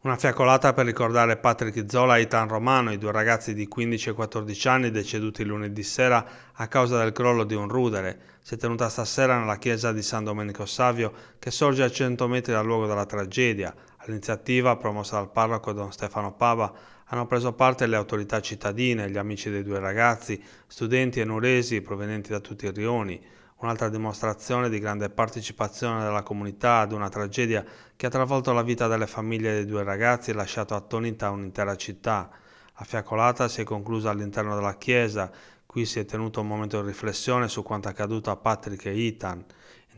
Una fiaccolata per ricordare Patrick Zola e Itan Romano, i due ragazzi di 15 e 14 anni deceduti lunedì sera a causa del crollo di un rudere, si è tenuta stasera nella chiesa di San Domenico Savio che sorge a 100 metri dal luogo della tragedia. All'iniziativa, promossa dal parroco Don Stefano Pava, hanno preso parte le autorità cittadine, gli amici dei due ragazzi, studenti e nuresi provenienti da tutti i rioni. Un'altra dimostrazione di grande partecipazione della comunità ad una tragedia che ha travolto la vita delle famiglie dei due ragazzi e lasciato attonita un'intera città. La fiaccolata si è conclusa all'interno della chiesa, qui si è tenuto un momento di riflessione su quanto accaduto a Patrick e Ethan.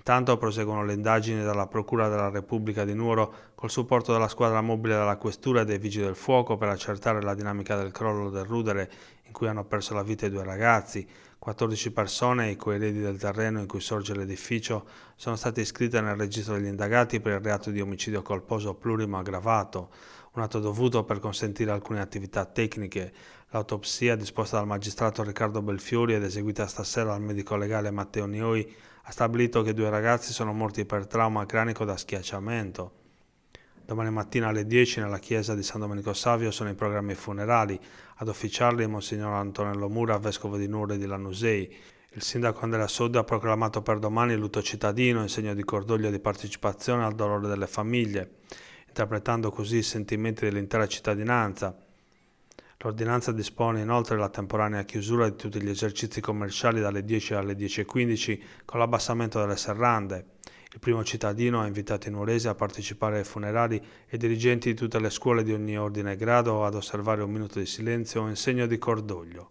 Intanto proseguono le indagini dalla Procura della Repubblica di Nuoro col supporto della squadra mobile della Questura e dei Vigili del Fuoco per accertare la dinamica del crollo del rudere in cui hanno perso la vita i due ragazzi. 14 persone, i coeredi del terreno in cui sorge l'edificio, sono state iscritte nel registro degli indagati per il reato di omicidio colposo plurimo aggravato, un atto dovuto per consentire alcune attività tecniche. L'autopsia disposta dal magistrato Riccardo Belfiori ed eseguita stasera dal medico legale Matteo Nioi ha stabilito che due ragazzi sono morti per trauma cranico da schiacciamento. Domani mattina alle 10 nella chiesa di San Domenico Savio sono i programmi funerali, ad officiarli Monsignor Antonello Mura, vescovo di Nure di Lanusei. Il sindaco Andrea Sodda ha proclamato per domani il lutto cittadino in segno di cordoglio e di partecipazione al dolore delle famiglie, interpretando così i sentimenti dell'intera cittadinanza. L'ordinanza dispone inoltre la temporanea chiusura di tutti gli esercizi commerciali dalle 10 alle 10.15 con l'abbassamento delle serrande. Il primo cittadino ha invitato i nuoresi a partecipare ai funerali e i dirigenti di tutte le scuole di ogni ordine e grado ad osservare un minuto di silenzio in segno di cordoglio.